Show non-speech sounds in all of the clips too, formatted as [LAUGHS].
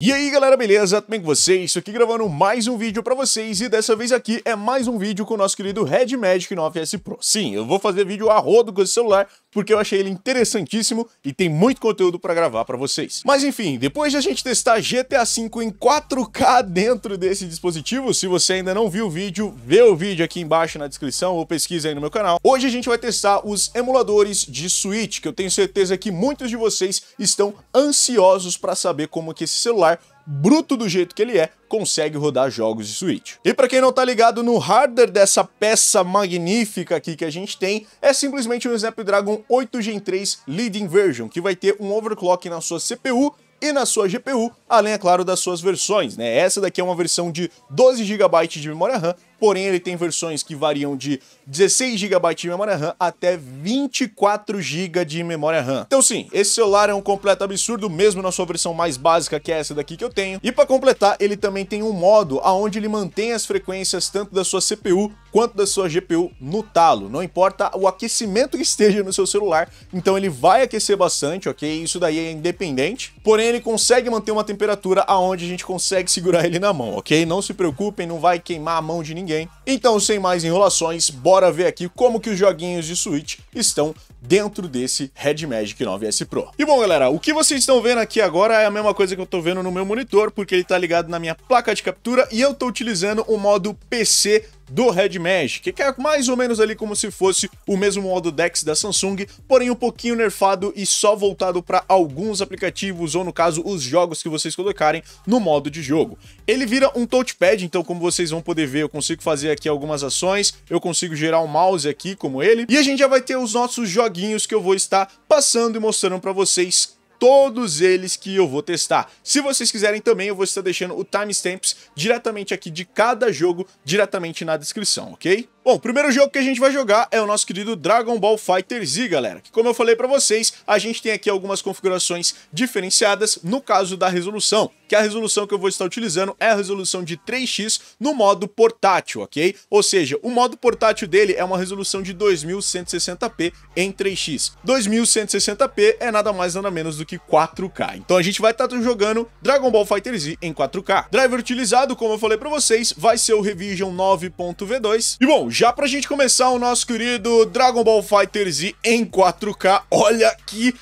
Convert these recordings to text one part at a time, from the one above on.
E aí galera, beleza? Tudo bem com vocês? Estou aqui gravando mais um vídeo para vocês e dessa vez aqui é mais um vídeo com o nosso querido Red Magic 9S Pro. Sim, eu vou fazer vídeo a rodo com esse celular porque eu achei ele interessantíssimo e tem muito conteúdo para gravar para vocês. Mas enfim, depois de a gente testar GTA V em 4K dentro desse dispositivo, se você ainda não viu o vídeo, vê o vídeo aqui embaixo na descrição ou pesquisa aí no meu canal. Hoje a gente vai testar os emuladores de Switch, que eu tenho certeza que muitos de vocês estão ansiosos para saber como que esse celular bruto do jeito que ele é, consegue rodar jogos de Switch. E para quem não tá ligado no hardware dessa peça magnífica aqui que a gente tem, é simplesmente um Snapdragon 8 Gen 3 Leading Version, que vai ter um overclock na sua CPU e na sua GPU, além, é claro, das suas versões, né? Essa daqui é uma versão de 12 GB de memória RAM porém ele tem versões que variam de 16 GB de memória RAM até 24 GB de memória RAM. Então sim, esse celular é um completo absurdo, mesmo na sua versão mais básica, que é essa daqui que eu tenho. E para completar, ele também tem um modo aonde ele mantém as frequências tanto da sua CPU quanto da sua GPU no talo. Não importa o aquecimento que esteja no seu celular, então ele vai aquecer bastante, ok? Isso daí é independente. Porém, ele consegue manter uma temperatura aonde a gente consegue segurar ele na mão, ok? Não se preocupem, não vai queimar a mão de ninguém ninguém. Então, sem mais enrolações, bora ver aqui como que os joguinhos de Switch estão dentro desse Red Magic 9S Pro. E bom, galera, o que vocês estão vendo aqui agora é a mesma coisa que eu tô vendo no meu monitor, porque ele tá ligado na minha placa de captura e eu tô utilizando o modo PC do Red Mesh, que é mais ou menos ali como se fosse o mesmo modo DeX da Samsung, porém um pouquinho nerfado e só voltado para alguns aplicativos, ou no caso, os jogos que vocês colocarem no modo de jogo. Ele vira um touchpad, então como vocês vão poder ver, eu consigo fazer aqui algumas ações, eu consigo gerar um mouse aqui como ele, e a gente já vai ter os nossos joguinhos que eu vou estar passando e mostrando para vocês todos eles que eu vou testar. Se vocês quiserem também, eu vou estar deixando o timestamps diretamente aqui de cada jogo, diretamente na descrição, ok? Bom, o primeiro jogo que a gente vai jogar é o nosso querido Dragon Ball Fighter Z, galera. Que como eu falei pra vocês, a gente tem aqui algumas configurações diferenciadas no caso da resolução. Que a resolução que eu vou estar utilizando é a resolução de 3x no modo portátil, ok? Ou seja, o modo portátil dele é uma resolução de 2160p em 3x. 2160p é nada mais nada menos do que 4K. Então a gente vai estar jogando Dragon Ball Fighter Z em 4K. Driver utilizado, como eu falei pra vocês, vai ser o Revision 9.V2. E bom, já pra gente começar o nosso querido Dragon Ball FighterZ em 4K, olha que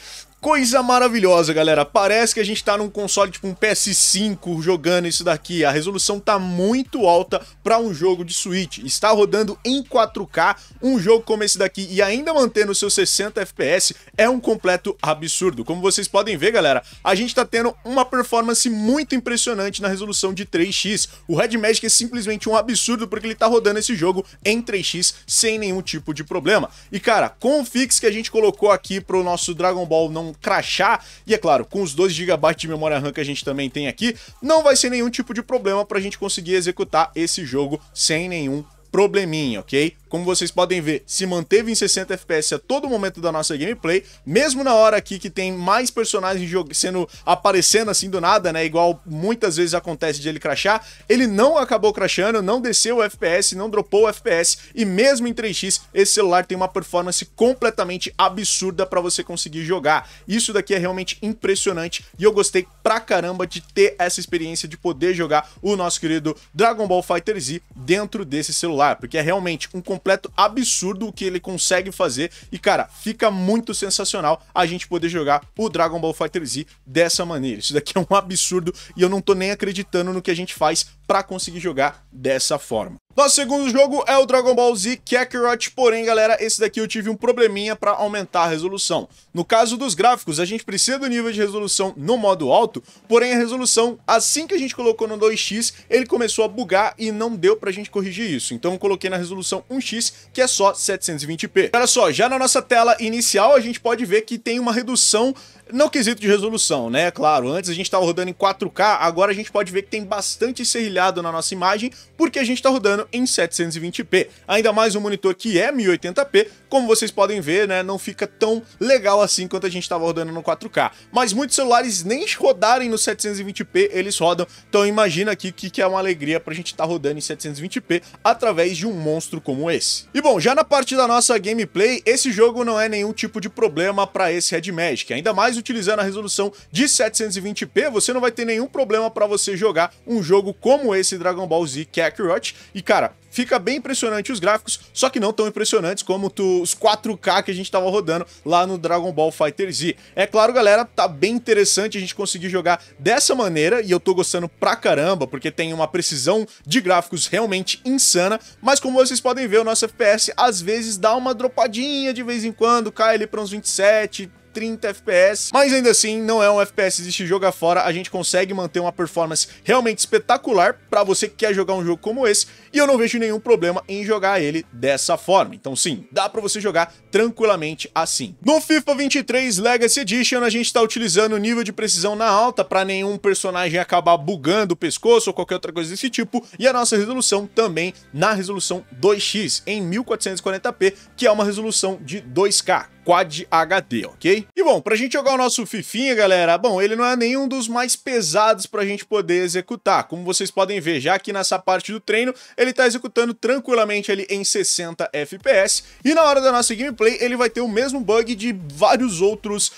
coisa maravilhosa, galera. Parece que a gente tá num console tipo um PS5 jogando isso daqui. A resolução tá muito alta para um jogo de Switch. Está rodando em 4K um jogo como esse daqui e ainda mantendo seus 60 FPS é um completo absurdo. Como vocês podem ver, galera, a gente tá tendo uma performance muito impressionante na resolução de 3x. O Red Magic é simplesmente um absurdo porque ele tá rodando esse jogo em 3x sem nenhum tipo de problema. E cara, com o fix que a gente colocou aqui pro nosso Dragon Ball não crachá. E é claro, com os 2 GB de memória RAM que a gente também tem aqui, não vai ser nenhum tipo de problema para a gente conseguir executar esse jogo sem nenhum probleminha, ok? Como vocês podem ver, se manteve em 60 FPS a todo momento da nossa gameplay, mesmo na hora aqui que tem mais personagens sendo aparecendo assim do nada, né? Igual muitas vezes acontece de ele crashar, ele não acabou crashando, não desceu o FPS, não dropou o FPS e mesmo em 3x esse celular tem uma performance completamente absurda para você conseguir jogar. Isso daqui é realmente impressionante e eu gostei pra caramba de ter essa experiência de poder jogar o nosso querido Dragon Ball Fighter Z dentro desse celular celular, porque é realmente um completo absurdo o que ele consegue fazer e, cara, fica muito sensacional a gente poder jogar o Dragon Ball Fighter Z dessa maneira. Isso daqui é um absurdo e eu não tô nem acreditando no que a gente faz para conseguir jogar dessa forma. Nosso segundo jogo é o Dragon Ball Z Kakarot, porém, galera, esse daqui eu tive um probleminha para aumentar a resolução. No caso dos gráficos, a gente precisa do nível de resolução no modo alto, porém a resolução, assim que a gente colocou no 2x, ele começou a bugar e não deu pra gente corrigir isso. Então eu coloquei na resolução 1x, que é só 720p. Olha só, já na nossa tela inicial, a gente pode ver que tem uma redução no quesito de resolução, né? Claro, antes a gente estava rodando em 4K, agora a gente pode ver que tem bastante serrilhado na nossa imagem, porque a gente está rodando em 720p. Ainda mais um monitor que é 1080p, como vocês podem ver, né? Não fica tão legal assim quanto a gente estava rodando no 4K. Mas muitos celulares nem rodarem no 720p, eles rodam. Então imagina aqui que, que é uma alegria para a gente estar tá rodando em 720p através de um monstro como esse. E bom, já na parte da nossa gameplay, esse jogo não é nenhum tipo de problema para esse Red Magic. Ainda mais utilizando a resolução de 720p, você não vai ter nenhum problema para você jogar um jogo como esse Dragon Ball Z Kakarot. É e cara, fica bem impressionante os gráficos, só que não tão impressionantes como tu, os 4K que a gente tava rodando lá no Dragon Ball Fighter Z. É claro, galera, tá bem interessante a gente conseguir jogar dessa maneira e eu tô gostando pra caramba, porque tem uma precisão de gráficos realmente insana, mas como vocês podem ver, o nosso FPS às vezes dá uma dropadinha de vez em quando, cai ali para uns 27, 30 FPS, mas ainda assim não é um FPS de se jogar fora, a gente consegue manter uma performance realmente espetacular para você que quer jogar um jogo como esse e eu não vejo nenhum problema em jogar ele dessa forma. Então sim, dá para você jogar tranquilamente assim. No FIFA 23 Legacy Edition, a gente está utilizando o nível de precisão na alta para nenhum personagem acabar bugando o pescoço ou qualquer outra coisa desse tipo, e a nossa resolução também na resolução 2x em 1440p, que é uma resolução de 2K, Quad HD, ok? E bom, pra gente jogar o nosso Fifinha, galera, bom, ele não é nenhum dos mais pesados pra gente poder executar. Como vocês podem ver, já aqui nessa parte do treino, ele ele está executando tranquilamente ali em 60 FPS, e na hora da nossa gameplay ele vai ter o mesmo bug de vários outros uh,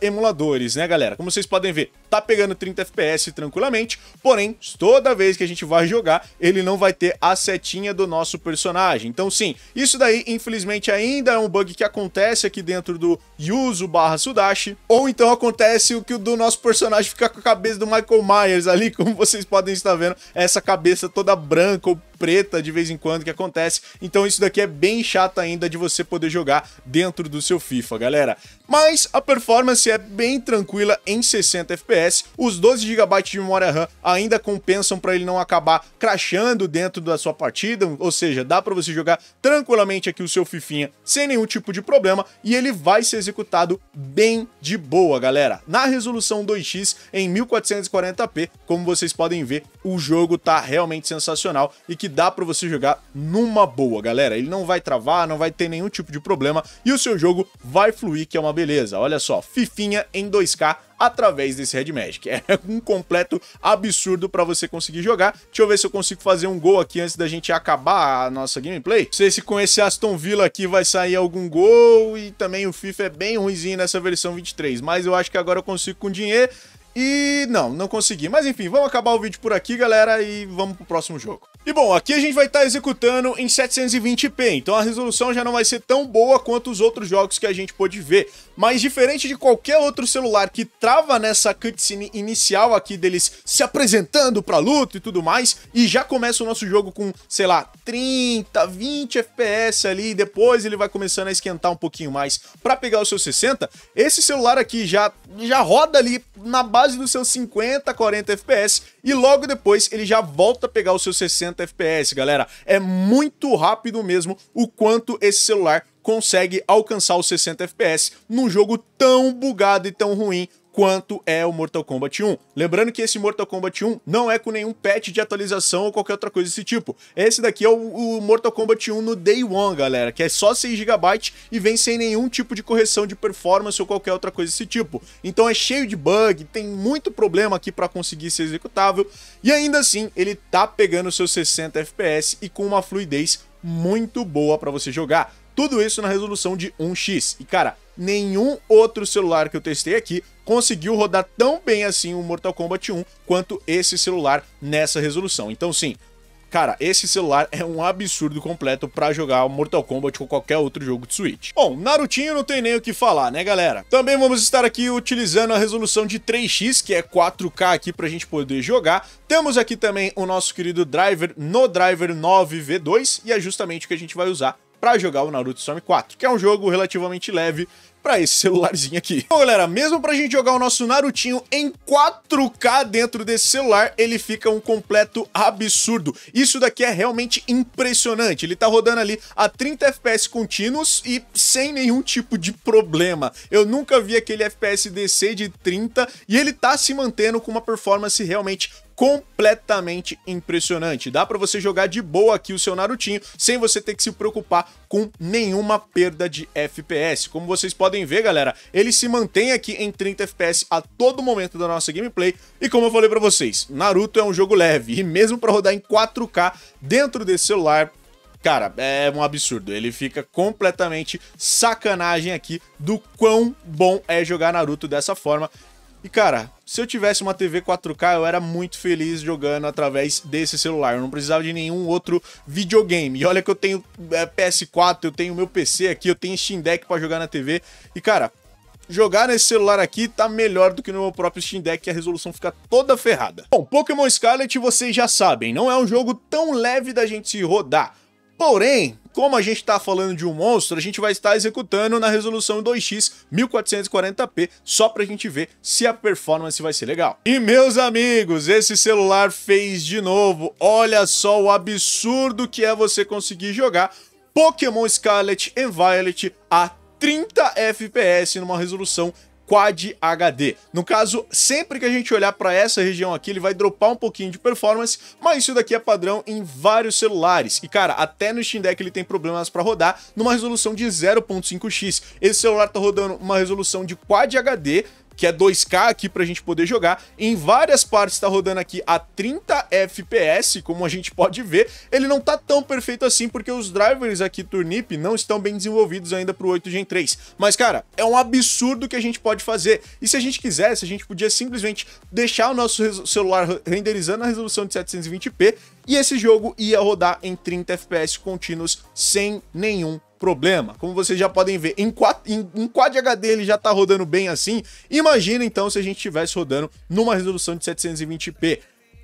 emuladores, né galera? Como vocês podem ver, tá pegando 30 FPS tranquilamente, porém, toda vez que a gente vai jogar, ele não vai ter a setinha do nosso personagem. Então sim, isso daí infelizmente ainda é um bug que acontece aqui dentro do Yuzu barra Sudashi, ou então acontece o que o do nosso personagem fica com a cabeça do Michael Myers ali, [LAUGHS] como vocês podem estar vendo, essa cabeça toda branca ou preta treta de vez em quando que acontece. Então isso daqui é bem chato ainda de você poder jogar dentro do seu FIFA, galera mas a performance é bem tranquila em 60 FPS. Os 12 GB de memória RAM ainda compensam para ele não acabar crashando dentro da sua partida, ou seja, dá para você jogar tranquilamente aqui o seu fifinha sem nenhum tipo de problema e ele vai ser executado bem de boa, galera. Na resolução 2x em 1440p, como vocês podem ver, o jogo tá realmente sensacional e que dá para você jogar numa boa, galera. Ele não vai travar, não vai ter nenhum tipo de problema e o seu jogo vai fluir, que é uma beleza. Olha só, fifinha em 2K através desse Red Magic. É um completo absurdo para você conseguir jogar. Deixa eu ver se eu consigo fazer um gol aqui antes da gente acabar a nossa gameplay. Não sei se com esse Aston Villa aqui vai sair algum gol e também o FIFA é bem ruimzinho nessa versão 23, mas eu acho que agora eu consigo com dinheiro e não, não consegui. Mas enfim, vamos acabar o vídeo por aqui, galera, e vamos pro próximo jogo. E bom, aqui a gente vai estar tá executando em 720p, então a resolução já não vai ser tão boa quanto os outros jogos que a gente pôde ver. Mas diferente de qualquer outro celular que trava nessa cutscene inicial aqui deles se apresentando pra luta e tudo mais, e já começa o nosso jogo com, sei lá, 30, 20 FPS ali, e depois ele vai começando a esquentar um pouquinho mais pra pegar o seu 60, esse celular aqui já, já roda ali na base dos seus 50, 40 FPS, e logo depois ele já volta a pegar o seu 60 60 FPS, galera. É muito rápido mesmo o quanto esse celular consegue alcançar os 60 FPS num jogo tão bugado e tão ruim quanto é o Mortal Kombat 1. Lembrando que esse Mortal Kombat 1 não é com nenhum patch de atualização ou qualquer outra coisa desse tipo. Esse daqui é o, o Mortal Kombat 1 no Day One, galera, que é só 6 GB e vem sem nenhum tipo de correção de performance ou qualquer outra coisa desse tipo. Então é cheio de bug, tem muito problema aqui para conseguir ser executável e ainda assim ele tá pegando seus 60 FPS e com uma fluidez muito boa para você jogar. Tudo isso na resolução de 1x. E cara, nenhum outro celular que eu testei aqui conseguiu rodar tão bem assim o Mortal Kombat 1 quanto esse celular nessa resolução. Então sim, Cara, esse celular é um absurdo completo para jogar Mortal Kombat ou qualquer outro jogo de Switch. Bom, Narutinho não tem nem o que falar, né, galera? Também vamos estar aqui utilizando a resolução de 3x, que é 4K aqui pra gente poder jogar. Temos aqui também o nosso querido driver no driver 9V2 e é justamente o que a gente vai usar para jogar o Naruto Storm 4, que é um jogo relativamente leve para esse [LAUGHS] celularzinho aqui. Bom, galera, mesmo pra gente jogar o nosso Narutinho em 4K dentro desse celular, ele fica um completo absurdo. Isso daqui é realmente impressionante. Ele tá rodando ali a 30 FPS contínuos e sem nenhum tipo de problema. Eu nunca vi aquele FPS descer de 30 e ele tá se mantendo com uma performance realmente completamente impressionante. Dá para você jogar de boa aqui o seu Narutinho sem você ter que se preocupar com nenhuma perda de FPS. Como vocês podem ver, galera, ele se mantém aqui em 30 FPS a todo momento da nossa gameplay. E como eu falei para vocês, Naruto é um jogo leve e mesmo para rodar em 4K dentro desse celular, Cara, é um absurdo. Ele fica completamente sacanagem aqui do quão bom é jogar Naruto dessa forma. E cara, se eu tivesse uma TV 4K, eu era muito feliz jogando através desse celular. Eu não precisava de nenhum outro videogame. E olha que eu tenho é, PS4, eu tenho meu PC aqui, eu tenho Steam Deck para jogar na TV. E cara, jogar nesse celular aqui tá melhor do que no meu próprio Steam Deck, que a resolução fica toda ferrada. Bom, Pokémon Scarlet vocês já sabem, não é um jogo tão leve da gente rodar. Porém, como a gente está falando de um monstro, a gente vai estar executando na resolução 2x 1440p, só para a gente ver se a performance vai ser legal. E meus amigos, esse celular fez de novo. Olha só o absurdo que é você conseguir jogar Pokémon Scarlet and Violet a 30 FPS numa resolução Quad HD. No caso, sempre que a gente olhar para essa região aqui, ele vai dropar um pouquinho de performance, mas isso daqui é padrão em vários celulares. E cara, até no Steam Deck ele tem problemas para rodar numa resolução de 0.5x. Esse celular tá rodando uma resolução de Quad HD, que é 2K aqui pra gente poder jogar. Em várias partes tá rodando aqui a 30 FPS, como a gente pode ver. Ele não tá tão perfeito assim, porque os drivers aqui Turnip não estão bem desenvolvidos ainda pro 8 Gen 3. Mas, cara, é um absurdo que a gente pode fazer. E se a gente quisesse, a gente podia simplesmente deixar o nosso celular renderizando na resolução de 720p e esse jogo ia rodar em 30 FPS contínuos sem nenhum problema. Como vocês já podem ver, em 4, em, em quad HD ele já tá rodando bem assim. Imagina então se a gente estivesse rodando numa resolução de 720p.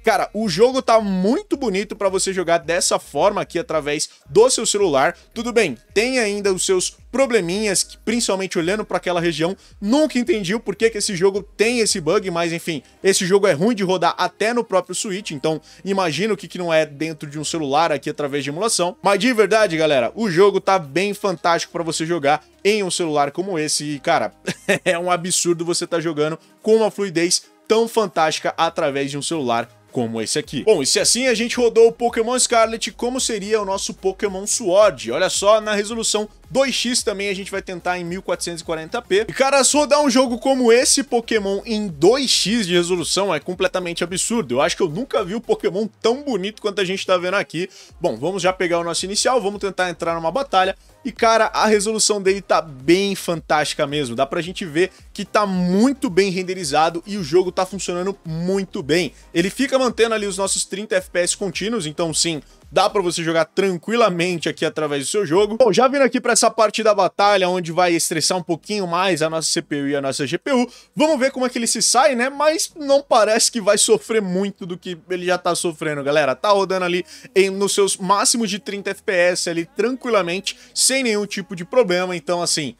Cara, o jogo tá muito bonito para você jogar dessa forma aqui através do seu celular. Tudo bem, tem ainda os seus probleminhas, que, principalmente olhando para aquela região, nunca entendi o porquê que esse jogo tem esse bug, mas enfim, esse jogo é ruim de rodar até no próprio Switch, então imagino que, que não é dentro de um celular aqui através de emulação. Mas de verdade, galera, o jogo tá bem fantástico para você jogar em um celular como esse e, cara, [LAUGHS] é um absurdo você tá jogando com uma fluidez tão fantástica através de um celular como esse aqui. Bom, e se assim a gente rodou o Pokémon Scarlet, como seria o nosso Pokémon Sword? Olha só na resolução 2x também a gente vai tentar em 1440p. E cara, só dar um jogo como esse Pokémon em 2x de resolução é completamente absurdo. Eu acho que eu nunca vi um Pokémon tão bonito quanto a gente tá vendo aqui. Bom, vamos já pegar o nosso inicial, vamos tentar entrar numa batalha. E cara, a resolução dele tá bem fantástica mesmo, dá pra gente ver que tá muito bem renderizado e o jogo tá funcionando muito bem. Ele fica mantendo ali os nossos 30 FPS contínuos, então sim, dá para você jogar tranquilamente aqui através do seu jogo. Bom, já vindo aqui para essa parte da batalha, onde vai estressar um pouquinho mais a nossa CPU e a nossa GPU, vamos ver como é que ele se sai, né? Mas não parece que vai sofrer muito do que ele já tá sofrendo, galera. Tá rodando ali em, nos seus máximos de 30 FPS ali tranquilamente, sem nenhum tipo de problema, então assim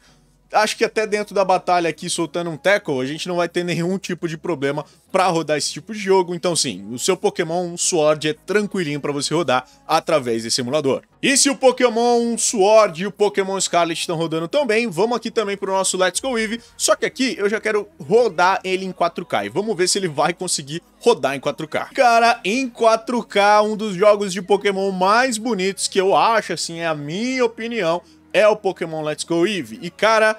acho que até dentro da batalha aqui, soltando um tackle, a gente não vai ter nenhum tipo de problema para rodar esse tipo de jogo. Então sim, o seu Pokémon Sword é tranquilinho para você rodar através desse emulador. E se o Pokémon Sword e o Pokémon Scarlet estão rodando tão bem, vamos aqui também para o nosso Let's Go Eevee, só que aqui eu já quero rodar ele em 4K e vamos ver se ele vai conseguir rodar em 4K. Cara, em 4K, um dos jogos de Pokémon mais bonitos que eu acho, assim, é a minha opinião, é o Pokémon Let's Go Eevee. E cara,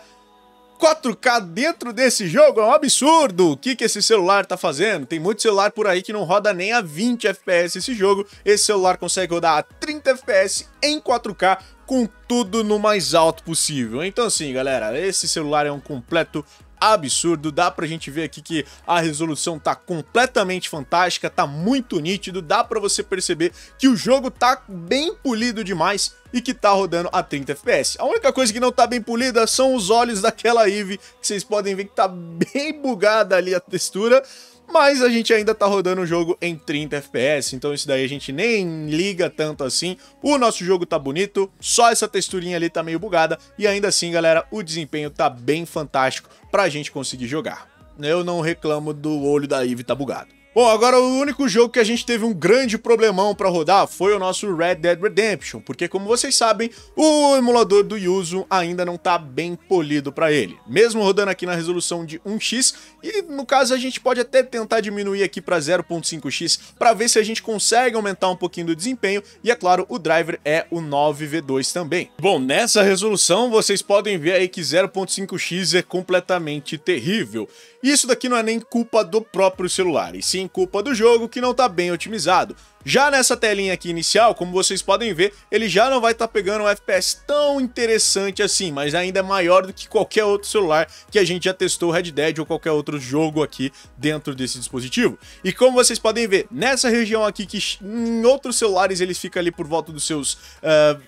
4K dentro desse jogo é um absurdo! O que, que esse celular tá fazendo? Tem muito celular por aí que não roda nem a 20 FPS esse jogo. Esse celular consegue rodar a 30 FPS em 4K com tudo no mais alto possível. Então assim, galera, esse celular é um completo absurdo. Dá pra gente ver aqui que a resolução tá completamente fantástica, tá muito nítido, dá pra você perceber que o jogo tá bem polido demais e que tá rodando a 30 FPS. A única coisa que não tá bem polida são os olhos daquela Eve, que vocês podem ver que tá bem bugada ali a textura, mas a gente ainda tá rodando o jogo em 30 FPS, então isso daí a gente nem liga tanto assim. O nosso jogo tá bonito, só essa texturinha ali tá meio bugada, e ainda assim, galera, o desempenho tá bem fantástico pra gente conseguir jogar. Eu não reclamo do olho da Eve tá bugado. Bom, agora o único jogo que a gente teve um grande problemão para rodar foi o nosso Red Dead Redemption, porque como vocês sabem, o emulador do Yuzu ainda não tá bem polido para ele. Mesmo rodando aqui na resolução de 1x, e no caso a gente pode até tentar diminuir aqui para 0.5x para ver se a gente consegue aumentar um pouquinho do desempenho, e é claro, o driver é o 9V2 também. Bom, nessa resolução vocês podem ver aí que 0.5x é completamente terrível. Isso daqui não é nem culpa do próprio celular, e sim culpa do jogo que não está bem otimizado. Já nessa telinha aqui inicial, como vocês podem ver, ele já não vai estar tá pegando um FPS tão interessante assim, mas ainda é maior do que qualquer outro celular que a gente já testou Red Dead ou qualquer outro jogo aqui dentro desse dispositivo. E como vocês podem ver, nessa região aqui que em outros celulares ele fica ali por volta dos seus uh,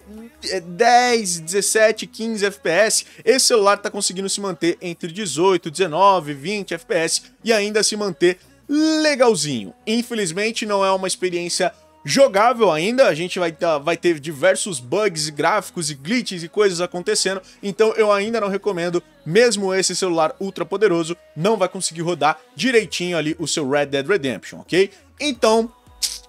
10, 17, 15 FPS, esse celular está conseguindo se manter entre 18, 19, 20 FPS e ainda se manter legalzinho. Infelizmente não é uma experiência jogável ainda, a gente vai, tá, vai ter diversos bugs gráficos e glitches e coisas acontecendo, então eu ainda não recomendo, mesmo esse celular ultra poderoso, não vai conseguir rodar direitinho ali o seu Red Dead Redemption, ok? Então,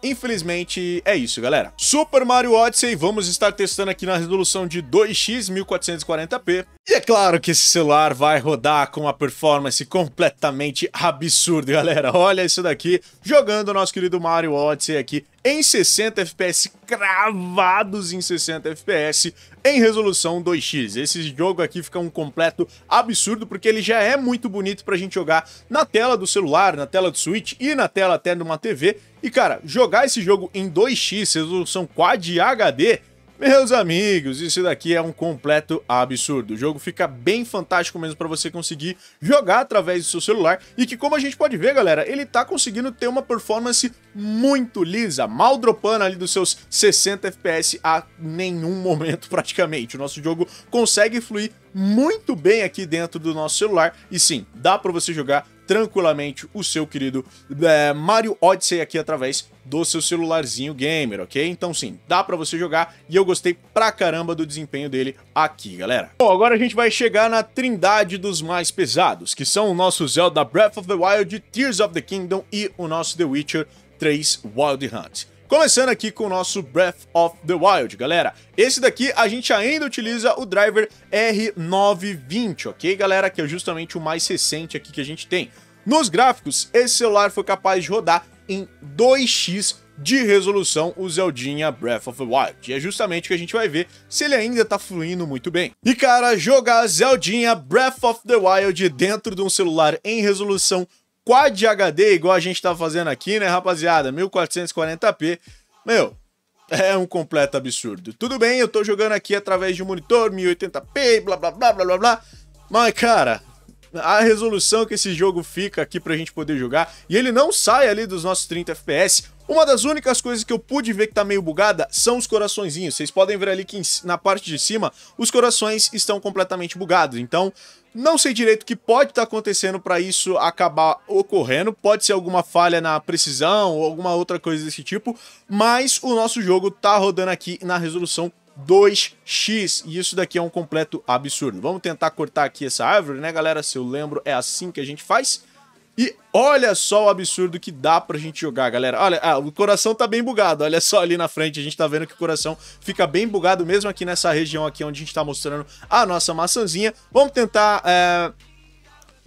infelizmente é isso, galera. Super Mario Odyssey vamos estar testando aqui na resolução de 2x 1440p. E é claro que esse celular vai rodar com uma performance completamente absurda, galera. Olha isso daqui, jogando o nosso querido Mario Odyssey aqui em 60 FPS, cravados em 60 FPS, em resolução 2x. Esse jogo aqui fica um completo absurdo, porque ele já é muito bonito pra gente jogar na tela do celular, na tela do Switch e na tela até de uma TV. E cara, jogar esse jogo em 2x, resolução Quad HD, meus amigos, isso daqui é um completo absurdo. O jogo fica bem fantástico mesmo para você conseguir jogar através do seu celular e que como a gente pode ver, galera, ele tá conseguindo ter uma performance muito lisa, mal dropando ali dos seus 60 FPS a nenhum momento [LAUGHS] praticamente. O nosso jogo consegue fluir muito bem aqui dentro do nosso celular e sim, dá para você jogar tranquilamente o seu querido é, Mario Odyssey aqui através do seu celularzinho gamer, ok? Então sim, dá para você jogar e eu gostei pra caramba do desempenho dele aqui, galera. Bom, agora a gente vai chegar na trindade dos mais pesados, que são o nosso Zelda Breath of the Wild, Tears of the Kingdom e o nosso The Witcher 3 Wild Hunt. Começando aqui com o nosso Breath of the Wild, galera. Esse daqui a gente ainda utiliza o driver R920, ok, galera? Que é justamente o mais recente aqui que a gente tem. Nos gráficos, esse celular foi capaz de rodar em 2x de resolução o Zeldinha Breath of the Wild. E é justamente o que a gente vai ver se ele ainda tá fluindo muito bem. E cara, jogar Zeldinha Breath of the Wild dentro de um celular em resolução Quad HD, igual a gente tá fazendo aqui, né, rapaziada? 1440p. Meu, é um completo absurdo. Tudo bem, eu tô jogando aqui através de um monitor 1080p, blá blá blá blá blá blá. Mas, cara, a resolução que esse jogo fica aqui pra gente poder jogar, e ele não sai ali dos nossos 30 FPS. Uma das únicas coisas que eu pude ver que tá meio bugada são os coraçõezinhos. Vocês podem ver ali que na parte de cima os corações estão completamente bugados. Então, não sei direito o que pode estar tá acontecendo para isso acabar ocorrendo. Pode ser alguma falha na precisão ou alguma outra coisa desse tipo, mas o nosso jogo está rodando aqui na resolução 2x, e isso daqui é um completo absurdo. Vamos tentar cortar aqui essa árvore, né, galera? Se eu lembro, é assim que a gente faz. E olha só o absurdo que dá pra gente jogar, galera. Olha, ah, o coração tá bem bugado. Olha só ali na frente, a gente tá vendo que o coração fica bem bugado mesmo aqui nessa região aqui onde a gente tá mostrando a nossa maçãzinha. Vamos tentar... É...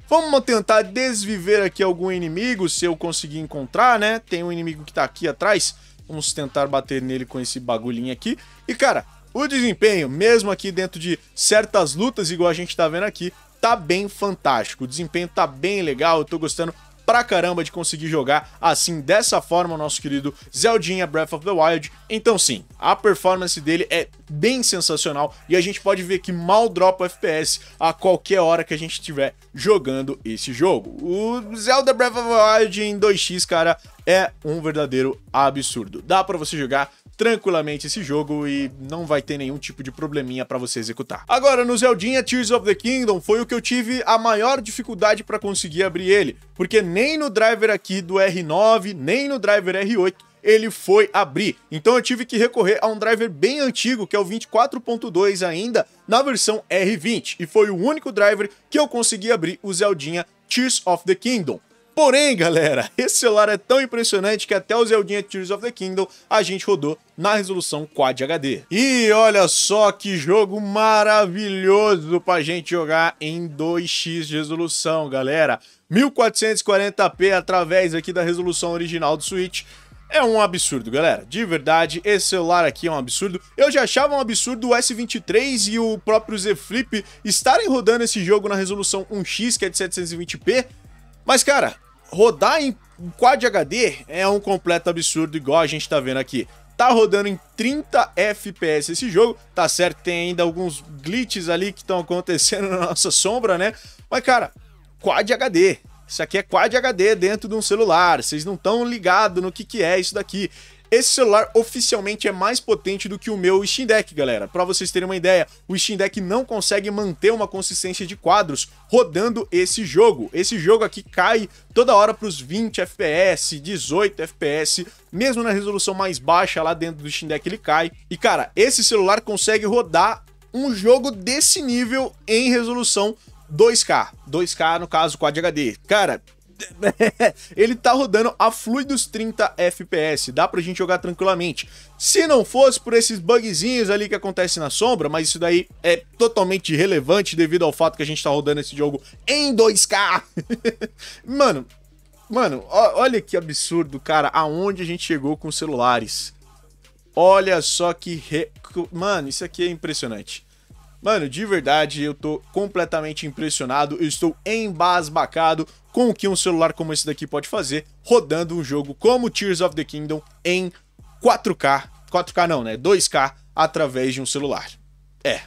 Vamos tentar desviver aqui algum inimigo, se eu conseguir encontrar, né? Tem um inimigo que tá aqui atrás. Vamos tentar bater nele com esse bagulhinho aqui. E, cara, o desempenho, mesmo aqui dentro de certas lutas, igual a gente tá vendo aqui, tá bem fantástico. O desempenho tá bem legal, eu tô gostando pra caramba de conseguir jogar assim dessa forma o nosso querido Zeldinha Breath of the Wild. Então sim, a performance dele é bem sensacional e a gente pode ver que mal dropa FPS a qualquer hora que a gente estiver jogando esse jogo. O Zelda Breath of the Wild em 2x, cara, é um verdadeiro absurdo. Dá para você jogar tranquilamente esse jogo e não vai ter nenhum tipo de probleminha para você executar. Agora, no Zeldinha Tears of the Kingdom foi o que eu tive a maior dificuldade para conseguir abrir ele, porque nem no driver aqui do R9, nem no driver R8 ele foi abrir. Então eu tive que recorrer a um driver bem antigo, que é o 24.2 ainda, na versão R20, e foi o único driver que eu consegui abrir o Zeldinha Tears of the Kingdom. Porém, galera, [LAUGHS] esse celular é tão impressionante que até o Zeldinha Tears of the Kingdom a gente rodou na resolução Quad HD. E olha só que jogo maravilhoso pra gente jogar em 2x de resolução, galera. 1440p através aqui da resolução original do Switch. É um absurdo, galera. De verdade, esse celular aqui é um absurdo. Eu já achava um absurdo o S23 e o próprio Z Flip estarem rodando esse jogo na resolução 1x, que é de 720p, mas, cara, rodar em Quad HD é um completo absurdo, igual a gente tá vendo aqui. Tá rodando em 30 FPS esse jogo, tá certo, tem ainda alguns glitches ali que estão acontecendo [LAUGHS] na nossa sombra, né? Mas, cara, Quad HD, isso aqui é Quad HD dentro de um celular, vocês não estão ligados no que, que é isso daqui. Esse celular oficialmente é mais potente do que o meu Steam Deck, galera. Para vocês terem uma ideia, o Steam Deck não consegue manter uma consistência de quadros rodando esse jogo. Esse jogo aqui cai toda hora para os 20 FPS, 18 FPS, mesmo na resolução mais baixa lá dentro do Steam Deck ele cai. E cara, esse celular consegue rodar um jogo desse nível em resolução 2K. 2K, no caso, Quad HD. Cara, [LAUGHS] ele tá rodando a fluidos 30 FPS, dá pra gente jogar tranquilamente. Se não fosse por esses bugzinhos ali que acontece na sombra, mas isso daí é totalmente irrelevante devido ao fato que a gente tá rodando esse jogo em 2K. [LAUGHS] mano, mano, olha que absurdo, cara, aonde a gente chegou com os celulares. Olha só que re... mano, isso aqui é impressionante. Mano, de verdade, eu tô completamente impressionado, eu estou embasbacado com o que um celular como esse daqui pode fazer, rodando um jogo como Tears of the Kingdom em 4K, 4K não, né, 2K através de um celular. É.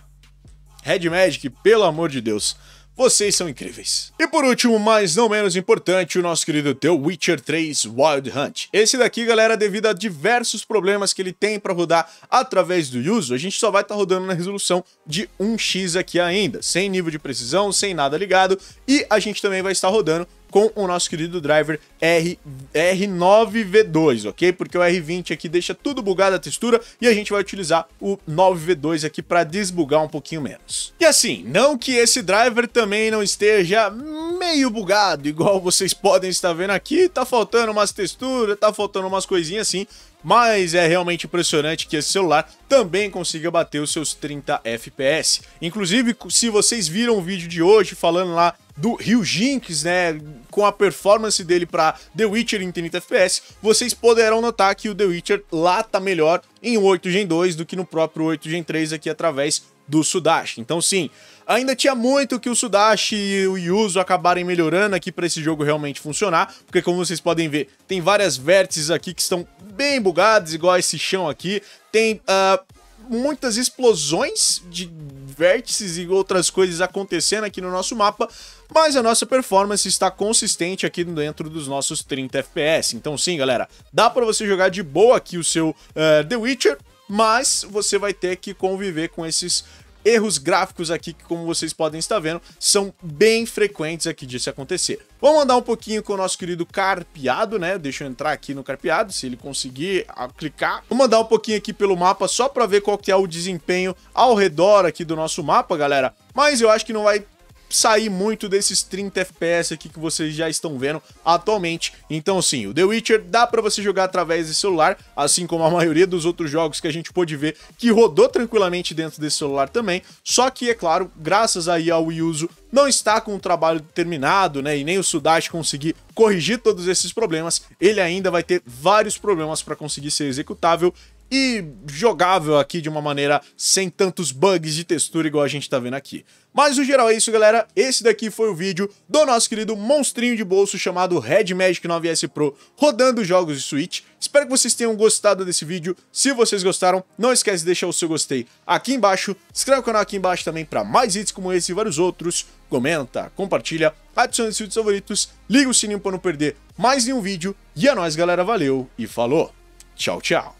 Red Magic, pelo amor de Deus. Vocês são incríveis. E por último, mas não menos importante, o nosso querido The Witcher 3 Wild Hunt. Esse daqui, galera, devido a diversos problemas que ele tem para rodar através do uso, a gente só vai estar tá rodando na resolução de 1x aqui ainda, sem nível de precisão, sem nada ligado, e a gente também vai estar rodando com o nosso querido driver R, R9V2, ok? Porque o R20 aqui deixa tudo bugado a textura e a gente vai utilizar o 9V2 aqui para desbugar um pouquinho menos. E assim, não que esse driver também não esteja meio bugado, igual vocês podem estar vendo aqui, tá faltando umas texturas, tá faltando umas coisinhas assim, mas é realmente impressionante que esse celular também consiga bater os seus 30 FPS. Inclusive, se vocês viram o vídeo de hoje falando lá do Rio Jinx, né, com a performance dele para The Witcher em 30 FPS, vocês poderão notar que o The Witcher lá tá melhor em 8 Gen 2 do que no próprio 8 Gen 3 aqui através do Sudash. Então sim, Ainda tinha muito que o Sudashi e o Yuzo acabarem melhorando aqui para esse jogo realmente funcionar, porque como vocês podem ver, tem várias vértices aqui que estão bem bugadas, igual esse chão aqui. Tem uh, muitas explosões de vértices e outras coisas acontecendo aqui no nosso mapa, mas a nossa performance está consistente aqui dentro dos nossos 30 FPS. Então sim, galera, dá para você jogar de boa aqui o seu uh, The Witcher, mas você vai ter que conviver com esses erros gráficos aqui que, como vocês podem estar vendo, são bem frequentes aqui de se acontecer. Vamos andar um pouquinho com o nosso querido carpeado, né? Deixa eu entrar aqui no carpeado, se ele conseguir ah, clicar. Vou mandar um pouquinho aqui pelo mapa só para ver qual que é o desempenho ao redor aqui do nosso mapa, galera. Mas eu acho que não vai sair muito desses 30 FPS aqui que vocês já estão vendo atualmente. Então sim, o The Witcher dá para você jogar através de celular, assim como a maioria dos outros jogos que a gente pôde ver que rodou tranquilamente dentro desse celular também. Só que é claro, graças aí ao uso não está com o trabalho terminado, né, e nem o Sudash conseguir corrigir todos esses problemas, ele ainda vai ter vários problemas para conseguir ser executável e jogável aqui de uma maneira sem tantos bugs de textura igual a gente tá vendo aqui. Mas no geral é isso, galera. Esse daqui foi o vídeo do nosso querido monstrinho de bolso chamado Red Magic 9S Pro rodando jogos de Switch. Espero que vocês tenham gostado desse vídeo. Se vocês gostaram, não esquece de deixar o seu gostei aqui embaixo. Inscreva inscreve canal aqui embaixo também para mais hits como esse e vários outros. Comenta, compartilha, adiciona seus favoritos, liga o sininho para não perder mais nenhum vídeo. E é nóis, galera. Valeu e falou. Tchau, tchau.